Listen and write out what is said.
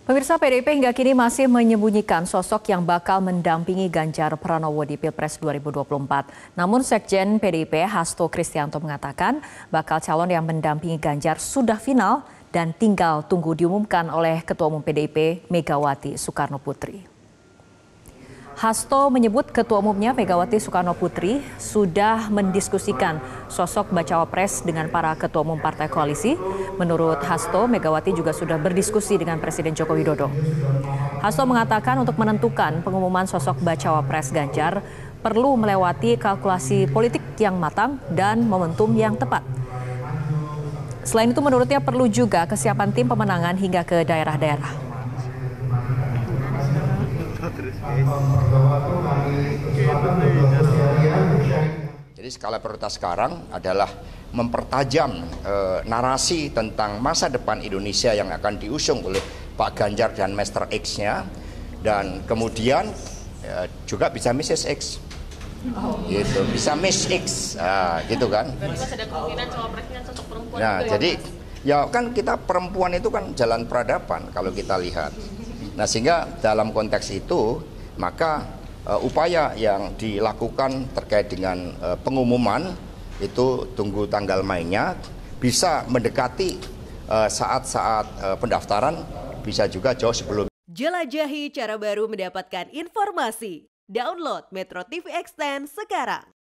Pemirsa PDIP hingga kini masih menyembunyikan sosok yang bakal mendampingi Ganjar Pranowo di Pilpres 2024. Namun Sekjen PDIP Hasto Kristianto mengatakan bakal calon yang mendampingi Ganjar sudah final dan tinggal tunggu diumumkan oleh Ketua Umum PDIP Megawati Soekarno Putri. Hasto menyebut ketua umumnya Megawati Soekarno Putri sudah mendiskusikan sosok bacawa pres dengan para ketua umum partai koalisi. Menurut Hasto, Megawati juga sudah berdiskusi dengan Presiden Joko Widodo. Hasto mengatakan untuk menentukan pengumuman sosok bacawa pres Ganjar perlu melewati kalkulasi politik yang matang dan momentum yang tepat. Selain itu menurutnya perlu juga kesiapan tim pemenangan hingga ke daerah-daerah. Jadi skala prioritas sekarang adalah mempertajam e, narasi tentang masa depan Indonesia yang akan diusung oleh Pak Ganjar dan Master X-nya dan kemudian e, juga bisa Mrs. X. Oh. gitu bisa Miss X nah, gitu kan nah, ya, jadi ya kan kita perempuan itu kan jalan peradaban kalau kita lihat Nah sehingga dalam konteks itu maka uh, upaya yang dilakukan terkait dengan uh, pengumuman itu tunggu tanggal mainnya bisa mendekati eh, saat-saat uh, uh, pendaftaran bisa juga jauh sebelum. Jelajahi cara baru mendapatkan informasi. Download Metro TV Extend sekarang.